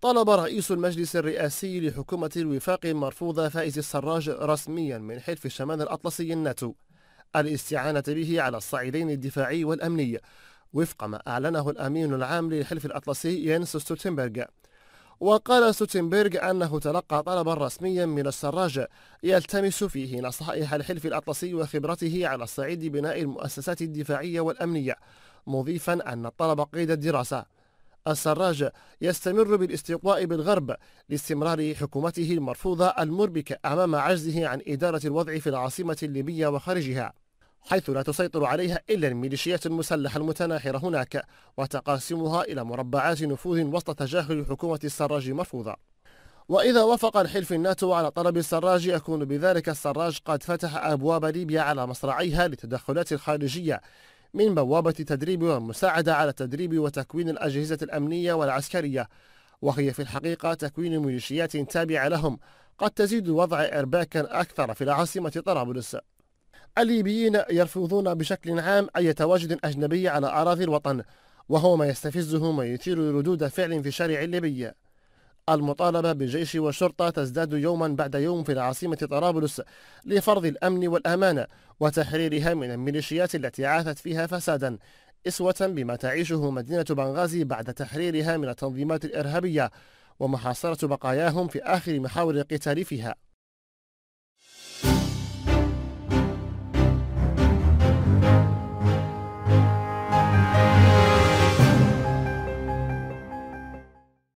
طلب رئيس المجلس الرئاسي لحكومة الوفاق المرفوضة فائز السراج رسميا من حلف شمال الأطلسي الناتو الاستعانة به على الصعيدين الدفاعي والأمني وفق ما أعلنه الأمين العام للحلف الأطلسي ينس ستوتنبرغ وقال ستوتنبرغ أنه تلقى طلبا رسميا من السراج يلتمس فيه نصائح الحلف الأطلسي وخبرته على صعيد بناء المؤسسات الدفاعية والأمنية مضيفا أن الطلب قيد الدراسة السراج يستمر بالاستقواء بالغرب لاستمرار حكومته المرفوضة المربكة أمام عجزه عن إدارة الوضع في العاصمة الليبية وخارجها حيث لا تسيطر عليها إلا الميليشيات المسلحة المتناحرة هناك وتقاسمها إلى مربعات نفوذ وسط تجاهل حكومة السراج المرفوضة وإذا وافق الحلف الناتو على طلب السراج يكون بذلك السراج قد فتح أبواب ليبيا على مصراعيها للتدخلات الخارجية من بوابة تدريب والمساعدة على تدريب وتكوين الأجهزة الأمنية والعسكرية وهي في الحقيقة تكوين ميليشيات تابعة لهم قد تزيد الوضع إرباكا أكثر في العاصمة طرابلس الليبيين يرفضون بشكل عام أي تواجد أجنبي على أراضي الوطن وهو ما يستفزهم ويثير ردود فعل في الشارع الليبي المطالبة بالجيش والشرطة تزداد يوما بعد يوم في العاصمة طرابلس لفرض الأمن والأمانة وتحريرها من الميليشيات التي عاثت فيها فسادا إسوة بما تعيشه مدينة بنغازي بعد تحريرها من التنظيمات الإرهابية ومحاصرة بقاياهم في آخر محاور القتال فيها